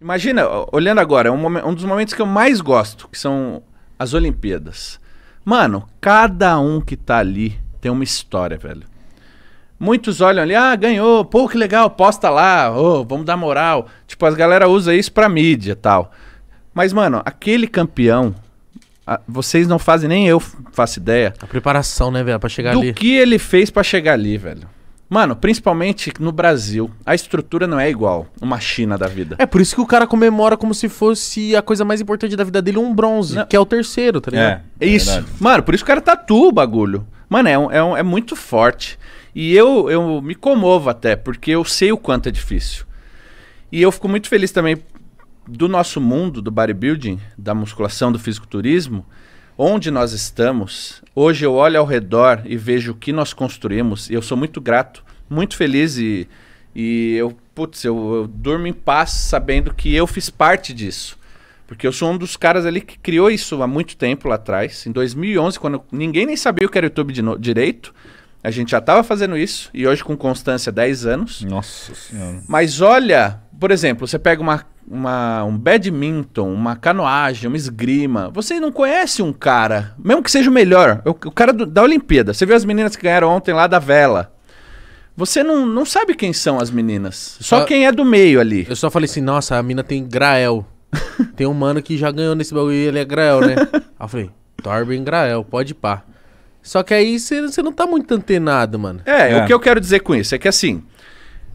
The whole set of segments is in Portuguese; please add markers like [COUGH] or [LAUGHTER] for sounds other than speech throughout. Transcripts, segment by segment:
Imagina, olhando agora, é um, um dos momentos que eu mais gosto, que são as Olimpíadas. Mano, cada um que tá ali tem uma história, velho. Muitos olham ali, ah, ganhou, pô, que legal, posta lá, oh, vamos dar moral. Tipo, as galera usa isso pra mídia tal. Mas, mano, aquele campeão, a, vocês não fazem, nem eu faço ideia. A preparação, né, velho, pra chegar do ali. O que ele fez para chegar ali, velho. Mano, principalmente no Brasil, a estrutura não é igual uma China da vida. É por isso que o cara comemora como se fosse a coisa mais importante da vida dele um bronze, não. que é o terceiro, tá ligado? É, é isso. Verdade. Mano, por isso que o cara tatua o bagulho. Mano, é, um, é, um, é muito forte. E eu, eu me comovo até, porque eu sei o quanto é difícil. E eu fico muito feliz também do nosso mundo, do bodybuilding, da musculação, do fisiculturismo, onde nós estamos. Hoje eu olho ao redor e vejo o que nós construímos. E eu sou muito grato, muito feliz e, e eu, putz, eu, eu durmo em paz sabendo que eu fiz parte disso. Porque eu sou um dos caras ali que criou isso há muito tempo lá atrás, em 2011, quando ninguém nem sabia o que era YouTube no... direito. A gente já estava fazendo isso, e hoje com constância 10 anos. Nossa Senhora. Mas olha, por exemplo, você pega uma, uma, um badminton, uma canoagem, uma esgrima. Você não conhece um cara, mesmo que seja o melhor, o, o cara do, da Olimpíada. Você viu as meninas que ganharam ontem lá da vela. Você não, não sabe quem são as meninas. Só eu, quem é do meio ali. Eu só falei assim, nossa, a mina tem Grael. [LAUGHS] tem um mano que já ganhou nesse bagulho e ele é Grael, né? Aí eu falei, Torben Grael, pode pá. Só que aí você não tá muito antenado, mano. É, é, o que eu quero dizer com isso é que assim,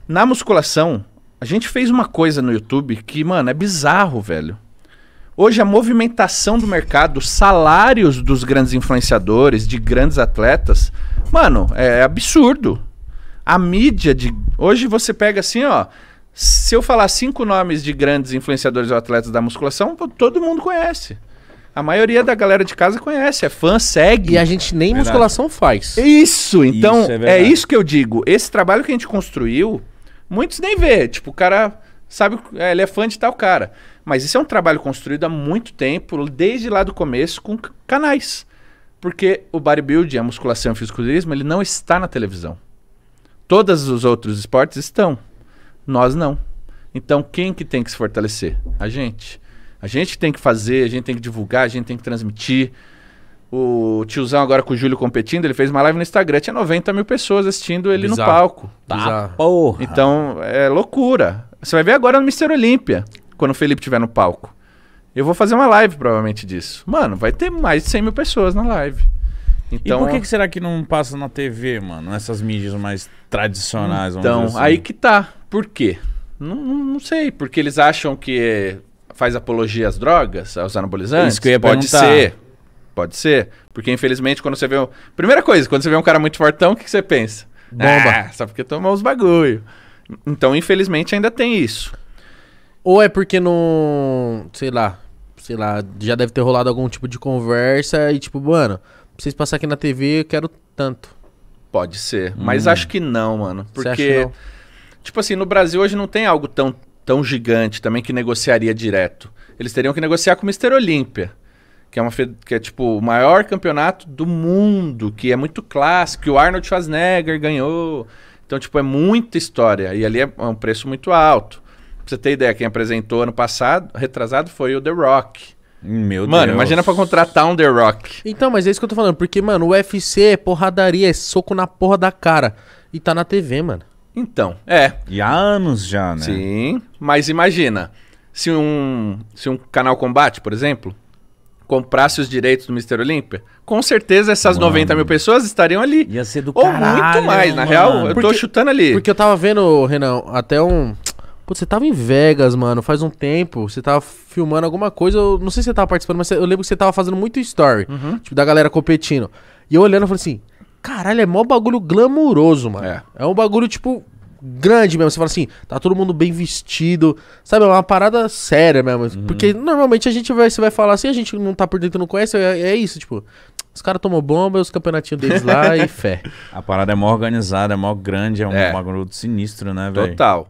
na musculação, a gente fez uma coisa no YouTube que, mano, é bizarro, velho. Hoje a movimentação do mercado, os salários dos grandes influenciadores, de grandes atletas, mano, é absurdo. A mídia de. Hoje você pega assim, ó. Se eu falar cinco nomes de grandes influenciadores ou atletas da musculação, todo mundo conhece. A maioria da galera de casa conhece, é fã, segue. E a gente nem verdade. musculação faz. Isso, então isso é, é, isso que eu digo. Esse trabalho que a gente construiu Muitos nem vê, tipo, o cara sabe, é, ele é fã de tal cara. Mas isso é um trabalho construído há muito tempo, desde lá do começo, com canais. Porque o bodybuilding, a musculação e o fisiculturismo, ele não está na televisão. Todos os outros esportes estão. Nós não. Então, quem que tem que se fortalecer? A gente. A gente tem que fazer, a gente tem que divulgar, a gente tem que transmitir o tiozão agora com o Júlio competindo, ele fez uma live no Instagram, tinha 90 mil pessoas assistindo ele Bizarro. no palco. Tá, Então, é loucura. Você vai ver agora no Mister Olímpia, quando o Felipe estiver no palco. Eu vou fazer uma live, provavelmente, disso. Mano, vai ter mais de 100 mil pessoas na live. Então, e por então, que, que será que não passa na TV, mano? Essas mídias mais tradicionais, Então, assim. aí que tá. Por quê? Não, não, não sei. Porque eles acham que é, faz apologia às drogas, aos anabolizantes? Isso que eu ia Pode perguntar. ser. Pode ser. Porque, infelizmente, quando você vê. Um... Primeira coisa, quando você vê um cara muito fortão, o que, que você pensa? Bomba. Ah, só porque tomou os bagulho. Então, infelizmente, ainda tem isso. Ou é porque não. Sei lá. Sei lá, já deve ter rolado algum tipo de conversa e, tipo, mano, pra vocês passarem aqui na TV, eu quero tanto. Pode ser. Hum. Mas acho que não, mano. Porque. Não? Tipo assim, no Brasil hoje não tem algo tão, tão gigante também que negociaria direto. Eles teriam que negociar com o Mr. Olímpia que é, uma, que é tipo o maior campeonato do mundo, que é muito clássico, que o Arnold Schwarzenegger ganhou. Então, tipo, é muita história. E ali é, é um preço muito alto. Pra você ter ideia, quem apresentou ano passado, retrasado, foi o The Rock. Meu mano, Deus. imagina pra contratar um The Rock. Então, mas é isso que eu tô falando, porque, mano, o UFC é porradaria, é soco na porra da cara. E tá na TV, mano. Então, é. E há anos já, né? Sim, mas imagina, se um, se um canal combate, por exemplo, comprasse os direitos do Mister Olímpia, com certeza essas mano. 90 mil pessoas estariam ali. Ia ser do Ou caralho, muito né, mais, mano. na real. Porque, eu tô chutando ali. Porque eu tava vendo, Renan, até um. Putz, você tava em Vegas, mano, faz um tempo. Você tava filmando alguma coisa. Eu não sei se você tava participando, mas eu lembro que você tava fazendo muito story. Uhum. Tipo, da galera competindo. E eu olhando, eu falei assim: caralho, é mó bagulho glamuroso, mano. É. é um bagulho, tipo, grande mesmo. Você fala assim, tá todo mundo bem vestido. Sabe, é uma parada séria mesmo. Uhum. Porque normalmente a gente vai, você vai falar assim, a gente não tá por dentro, não conhece, é, é isso, tipo. Os caras tomam bomba, os campeonatinhos deles lá [LAUGHS] e fé. A parada é mó organizada, é mó grande, é um é. sinistro, né, velho? Total.